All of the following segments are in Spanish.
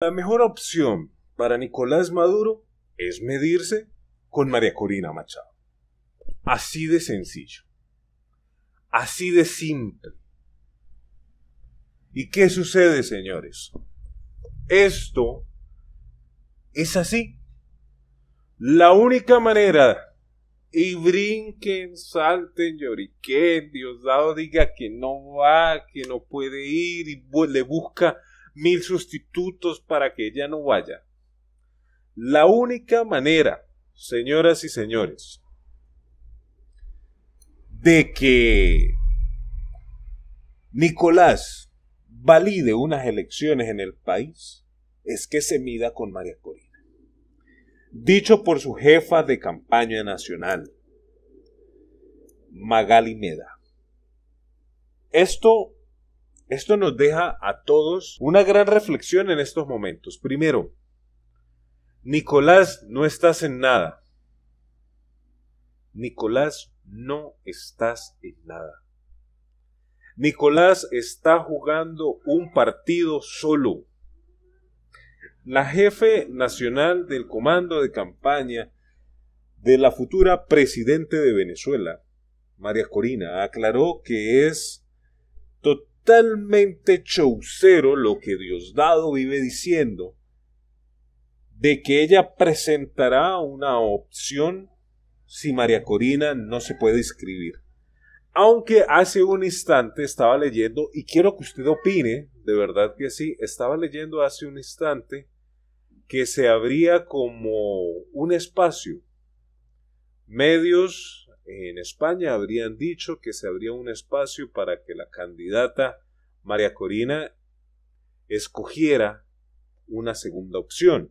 La mejor opción para Nicolás Maduro es medirse con María Corina Machado. Así de sencillo. Así de simple. ¿Y qué sucede, señores? Esto es así. La única manera, y brinquen, salten, lloriquen, Diosdado diga que no va, que no puede ir, y le busca mil sustitutos para que ella no vaya. La única manera, señoras y señores, de que Nicolás valide unas elecciones en el país es que se mida con María Corina. Dicho por su jefa de campaña nacional, Magali Meda. Esto esto nos deja a todos una gran reflexión en estos momentos. Primero, Nicolás, no estás en nada. Nicolás, no estás en nada. Nicolás está jugando un partido solo. La jefe nacional del comando de campaña de la futura presidente de Venezuela, María Corina, aclaró que es totalmente totalmente chaucero lo que Diosdado vive diciendo de que ella presentará una opción si María Corina no se puede inscribir. Aunque hace un instante estaba leyendo, y quiero que usted opine, de verdad que sí, estaba leyendo hace un instante que se abría como un espacio. Medios en España habrían dicho que se abría un espacio para que la candidata María Corina escogiera una segunda opción.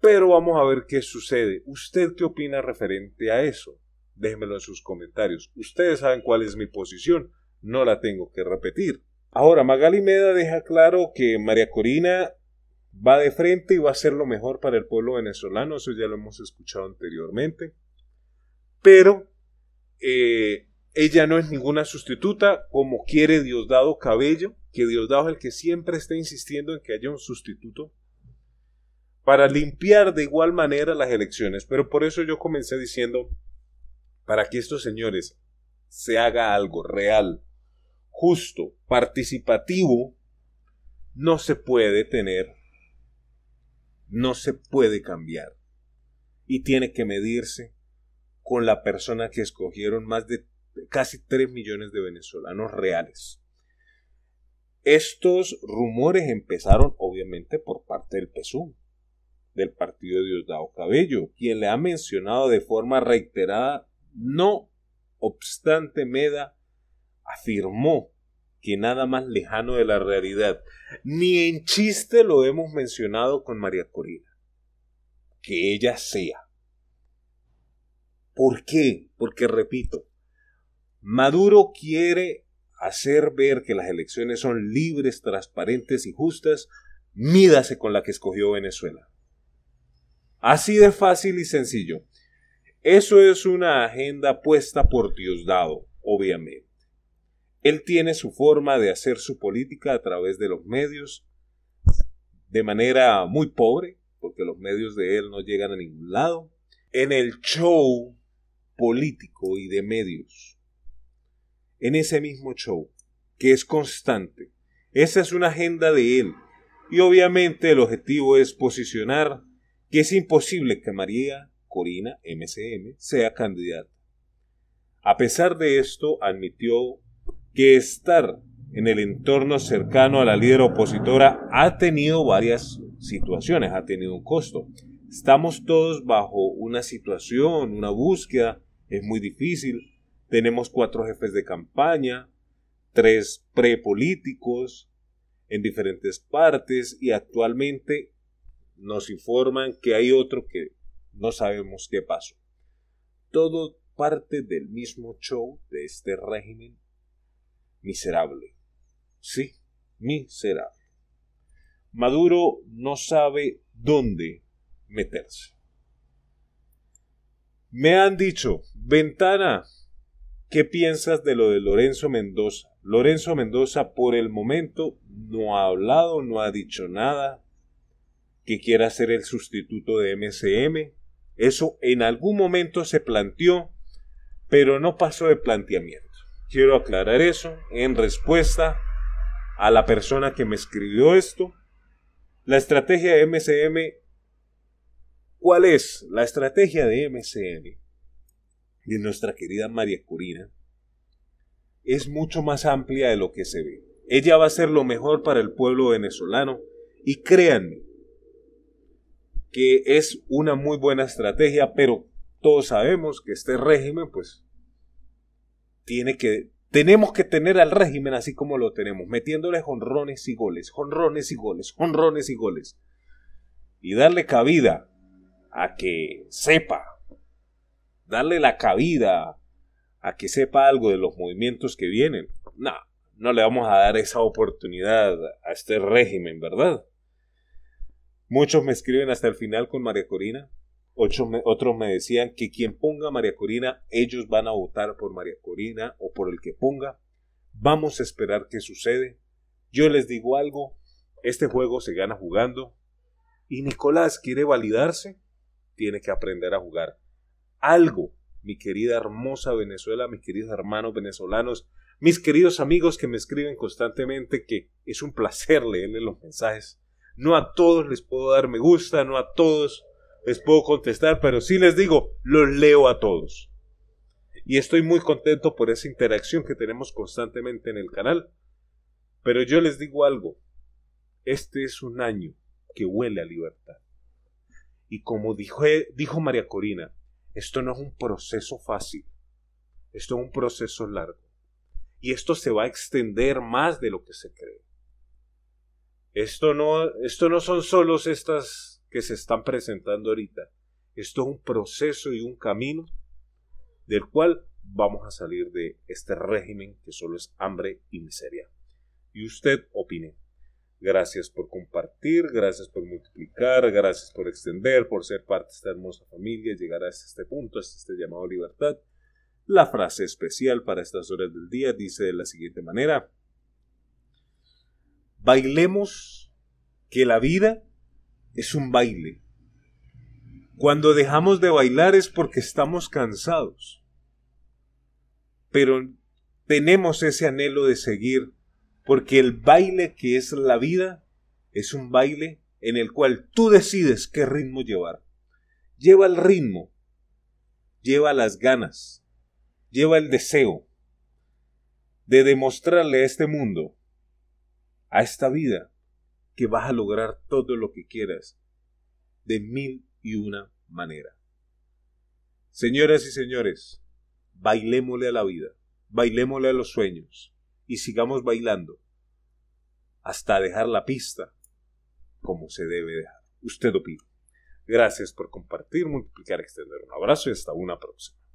Pero vamos a ver qué sucede. ¿Usted qué opina referente a eso? Déjenmelo en sus comentarios. Ustedes saben cuál es mi posición. No la tengo que repetir. Ahora, Magali Meda deja claro que María Corina va de frente y va a hacer lo mejor para el pueblo venezolano. Eso ya lo hemos escuchado anteriormente pero eh, ella no es ninguna sustituta como quiere Diosdado Cabello, que Diosdado es el que siempre está insistiendo en que haya un sustituto para limpiar de igual manera las elecciones. Pero por eso yo comencé diciendo, para que estos señores se haga algo real, justo, participativo, no se puede tener, no se puede cambiar. Y tiene que medirse con la persona que escogieron más de casi 3 millones de venezolanos reales. Estos rumores empezaron obviamente por parte del PSU, del partido de Diosdado Cabello, quien le ha mencionado de forma reiterada, no obstante Meda afirmó que nada más lejano de la realidad. Ni en chiste lo hemos mencionado con María Corina. Que ella sea ¿Por qué? Porque, repito, Maduro quiere hacer ver que las elecciones son libres, transparentes y justas, mídase con la que escogió Venezuela. Así de fácil y sencillo. Eso es una agenda puesta por Diosdado, obviamente. Él tiene su forma de hacer su política a través de los medios, de manera muy pobre, porque los medios de él no llegan a ningún lado. En el show político y de medios. En ese mismo show, que es constante, esa es una agenda de él, y obviamente el objetivo es posicionar que es imposible que María Corina MCM sea candidata. A pesar de esto, admitió que estar en el entorno cercano a la líder opositora ha tenido varias situaciones, ha tenido un costo. Estamos todos bajo una situación, una búsqueda es muy difícil. Tenemos cuatro jefes de campaña, tres prepolíticos en diferentes partes y actualmente nos informan que hay otro que no sabemos qué pasó. Todo parte del mismo show de este régimen miserable. Sí, miserable. Maduro no sabe dónde meterse. Me han dicho, Ventana, ¿qué piensas de lo de Lorenzo Mendoza? Lorenzo Mendoza por el momento no ha hablado, no ha dicho nada, que quiera ser el sustituto de MCM. Eso en algún momento se planteó, pero no pasó de planteamiento. Quiero aclarar eso en respuesta a la persona que me escribió esto. La estrategia de MCM ¿Cuál es la estrategia de MCN de nuestra querida María Curina? Es mucho más amplia de lo que se ve. Ella va a ser lo mejor para el pueblo venezolano y créanme que es una muy buena estrategia, pero todos sabemos que este régimen pues tiene que tenemos que tener al régimen así como lo tenemos, metiéndole jonrones y goles, jonrones y goles, jonrones y goles y darle cabida a que sepa, darle la cabida a que sepa algo de los movimientos que vienen. No, no le vamos a dar esa oportunidad a este régimen, ¿verdad? Muchos me escriben hasta el final con María Corina. otros me decían que quien ponga María Corina, ellos van a votar por María Corina o por el que ponga. Vamos a esperar que sucede. Yo les digo algo, este juego se gana jugando. ¿Y Nicolás quiere validarse? tiene que aprender a jugar algo. Mi querida hermosa Venezuela, mis queridos hermanos venezolanos, mis queridos amigos que me escriben constantemente que es un placer leerles los mensajes. No a todos les puedo dar me gusta, no a todos les puedo contestar, pero sí les digo, los leo a todos. Y estoy muy contento por esa interacción que tenemos constantemente en el canal. Pero yo les digo algo, este es un año que huele a libertad. Y como dijo, María Corina, esto no es un proceso fácil, esto es un proceso largo. Y esto se va a extender más de lo que se cree. Esto no, esto no son solos estas que se están presentando ahorita. Esto es un proceso y un camino del cual vamos a salir de este régimen que solo es hambre y miseria. ¿Y usted opine? Gracias por compartir, gracias por multiplicar, gracias por extender, por ser parte de esta hermosa familia, llegar hasta este punto, hasta este llamado libertad. La frase especial para estas horas del día dice de la siguiente manera, bailemos que la vida es un baile. Cuando dejamos de bailar es porque estamos cansados, pero tenemos ese anhelo de seguir porque el baile que es la vida es un baile en el cual tú decides qué ritmo llevar. Lleva el ritmo, lleva las ganas, lleva el deseo de demostrarle a este mundo, a esta vida, que vas a lograr todo lo que quieras de mil y una manera. Señoras y señores, bailémosle a la vida, bailémosle a los sueños, y sigamos bailando hasta dejar la pista como se debe dejar. Usted opina. Gracias por compartir, multiplicar, extender. Un abrazo y hasta una próxima.